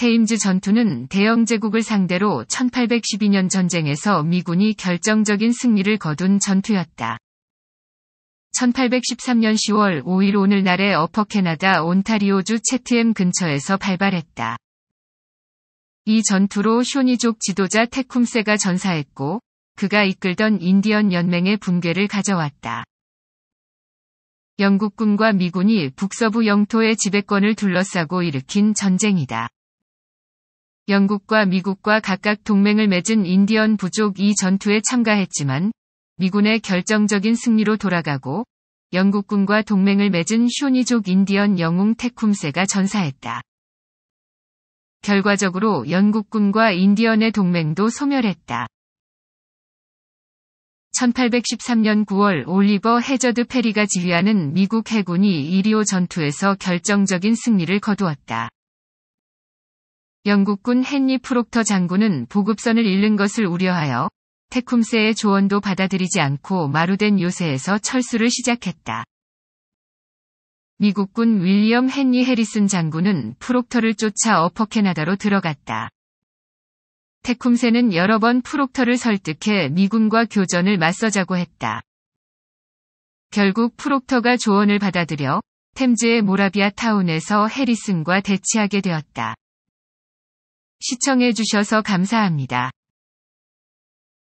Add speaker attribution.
Speaker 1: 테임즈 전투는 대영 제국을 상대로 1812년 전쟁에서 미군이 결정적인 승리를 거둔 전투였다. 1813년 10월 5일 오늘날의 어퍼 캐나다 온타리오주 채트엠 근처에서 발발했다. 이 전투로 쇼니족 지도자 테쿰세가 전사했고 그가 이끌던 인디언 연맹의 붕괴를 가져왔다. 영국군과 미군이 북서부 영토의 지배권을 둘러싸고 일으킨 전쟁이다. 영국과 미국과 각각 동맹을 맺은 인디언 부족 이 전투에 참가했지만 미군의 결정적인 승리로 돌아가고 영국군과 동맹을 맺은 쇼니족 인디언 영웅 테쿰세가 전사했다. 결과적으로 영국군과 인디언의 동맹도 소멸했다. 1813년 9월 올리버 해저드 페리가 지휘하는 미국 해군이 이리오 전투에서 결정적인 승리를 거두었다. 영국군 헨리 프록터 장군은 보급선을 잃는 것을 우려하여 테쿰세의 조언도 받아들이지 않고 마루된 요새에서 철수를 시작했다. 미국군 윌리엄 헨리 해리슨 장군은 프록터를 쫓아 어퍼 캐나다로 들어갔다. 테쿰세는 여러 번 프록터를 설득해 미군과 교전을 맞서자고 했다. 결국 프록터가 조언을 받아들여 템즈의 모라비아 타운에서 해리슨과 대치하게 되었다. 시청해주셔서 감사합니다.